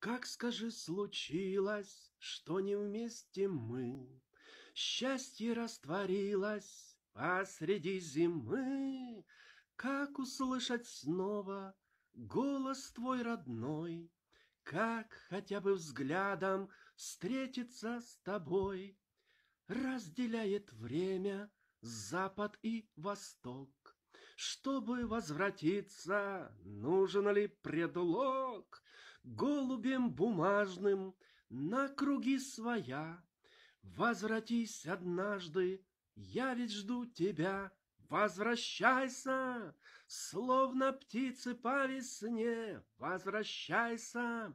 Как, скажи, случилось, что не вместе мы? Счастье растворилось посреди зимы. Как услышать снова голос твой родной? Как хотя бы взглядом встретиться с тобой? Разделяет время запад и восток. Чтобы возвратиться, нужен ли предлог? Голубем бумажным на круги своя. Возвратись однажды, я ведь жду тебя. Возвращайся, словно птицы по весне, возвращайся.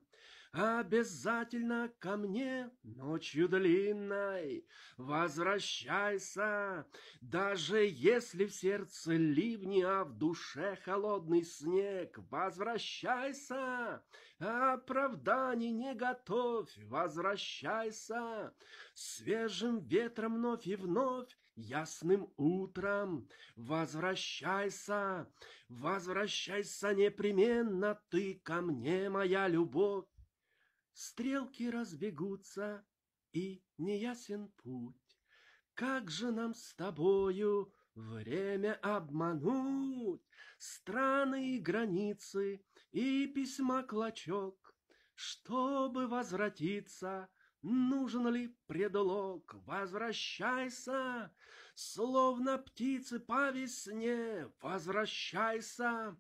Обязательно ко мне ночью длинной возвращайся, Даже если в сердце ливни, а в душе холодный снег, Возвращайся, оправданий не готовь, возвращайся, Свежим ветром вновь и вновь, ясным утром Возвращайся, возвращайся непременно ты ко мне, моя любовь. Стрелки разбегутся, и неясен путь. Как же нам с тобою время обмануть? Страны и границы, и письма клочок. Чтобы возвратиться, нужен ли предлог? Возвращайся, словно птицы по весне, возвращайся.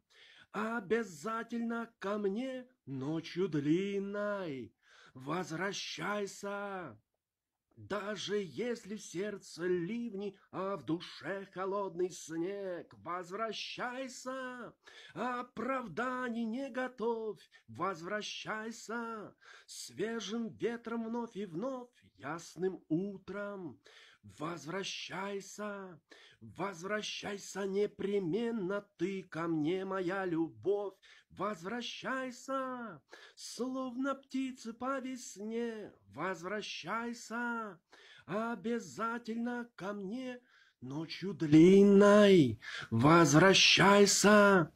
Обязательно ко мне ночью длинной возвращайся. Даже если в сердце ливни, а в душе холодный снег, возвращайся, оправданий не готовь, возвращайся, свежим ветром вновь и вновь, ясным утром, Возвращайся, возвращайся непременно ты ко мне, моя любовь. Возвращайся, словно птицы по весне. Возвращайся, обязательно ко мне. Ночью длинной возвращайся,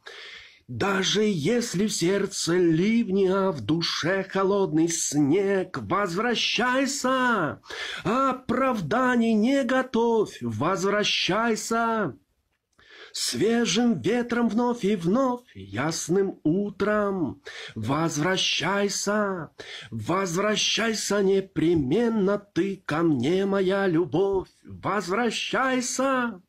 даже если в сердце ливни, а в душе холодный снег, возвращайся! Оправданий не готовь, возвращайся! Свежим ветром вновь и вновь, ясным утром Возвращайся, возвращайся непременно ты ко мне, моя любовь Возвращайся!